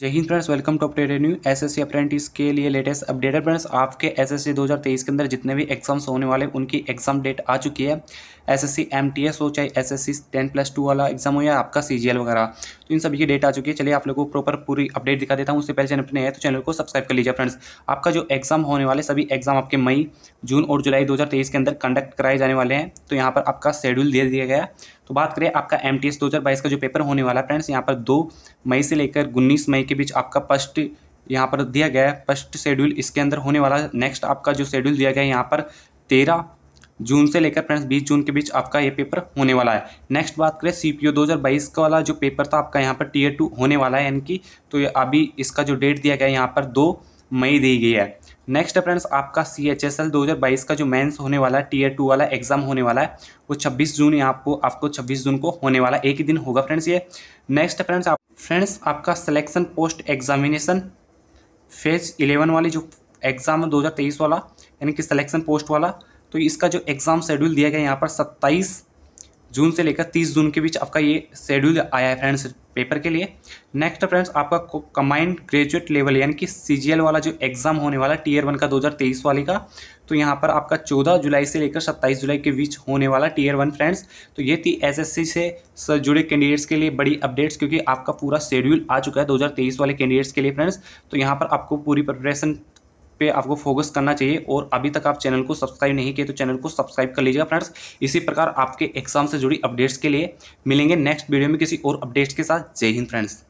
जय हिंद friends welcome to update new SSC apprentice के लिए लेटेस्ट अपडेटेड फ्रेंड्स आपके एसएससी 2023 के अंदर जितने भी एग्जाम्स होने वाले उनकी एग्जाम डेट आ चुकी है एसएससी एमटीएस हो चाहे एसएससी 10 प्लस टू वाला एग्जाम हो या आपका सीजीएल वगैरह तो इन सभी की डेट आ चुकी है चलिए आप लोगों को प्रॉपर पूरी अपडेट दिखा देता हूँ उससे पहले चैनल पर तो चैनल को सब्सक्राइब कर लीजिए फ्रेंड्स आपका जो एग्जाम होने वाले सभी एग्जाम आपके मई जून और जुलाई दो के अंदर कंडक्ट कराए जाने वाले हैं तो यहाँ पर आपका शेड्यूल दे दिया गया है तो बात करें आपका एम टी एस का जो पेपर होने वाला है फ्रेंड्स यहाँ पर दो मई से लेकर उन्नीस मई के बीच आपका फर्स्ट यहाँ पर दिया गया है फर्स्ट शेड्यूल इसके अंदर होने वाला है नेक्स्ट आपका जो शेड्यूल दिया गया है यहाँ पर तेरह जून से लेकर फ्रेंड्स बीस जून के बीच आपका ये पेपर होने वाला है नेक्स्ट बात करें सी पी ओ दो हज़ार बाईस का वाला जो पेपर था आपका यहाँ पर टीयर टू होने वाला है यानी कि तो ये अभी इसका जो डेट दिया गया है यहाँ पर दो मई दी गई है नेक्स्ट फ्रेंड्स आपका सी एच एस एल दो हज़ार बाईस का जो मेंस होने वाला है टीयर टू वाला एग्जाम होने वाला है वो छब्बीस जून यहाँ आपको आपको छब्बीस जून को होने वाला एक ही दिन होगा फ्रेंड्स ये नेक्स्ट फ्रेंड्स आप फ्रेंड्स आपका selection post examination phase eleven वाली जो एग्ज़ाम है दो हज़ार तेईस वाला यानी कि सिलेक्शन पोस्ट वाला तो इसका जो एग्ज़ाम शेड्यूल दिया गया यहाँ पर सत्ताईस जून से लेकर तीस जून के बीच आपका ये शेड्यूल आया है फ्रेंड्स पेपर के लिए नेक्स्ट फ्रेंड्स आपका कंबाइंड ग्रेजुएट लेवल यानी कि सीजीएल वाला जो एग्ज़ाम होने वाला टीयर वन का 2023 वाले का तो यहाँ पर आपका 14 जुलाई से लेकर 27 जुलाई के बीच होने वाला टीयर वन फ्रेंड्स तो ये थी एसएससी से जुड़े कैंडिडेट्स के लिए बड़ी अपडेट्स क्योंकि आपका पूरा शेड्यूल आ चुका है 2023 वाले कैंडिडेट्स के लिए फ्रेंड्स तो यहाँ पर आपको पूरी प्रिपरेशन पे आपको फोकस करना चाहिए और अभी तक आप चैनल को सब्सक्राइब नहीं किए तो चैनल को सब्सक्राइब कर लीजिएगा फ्रेंड्स इसी प्रकार आपके एग्जाम से जुड़ी अपडेट्स के लिए मिलेंगे नेक्स्ट वीडियो में किसी और अपडेट्स के साथ जय हिंद फ्रेंड्स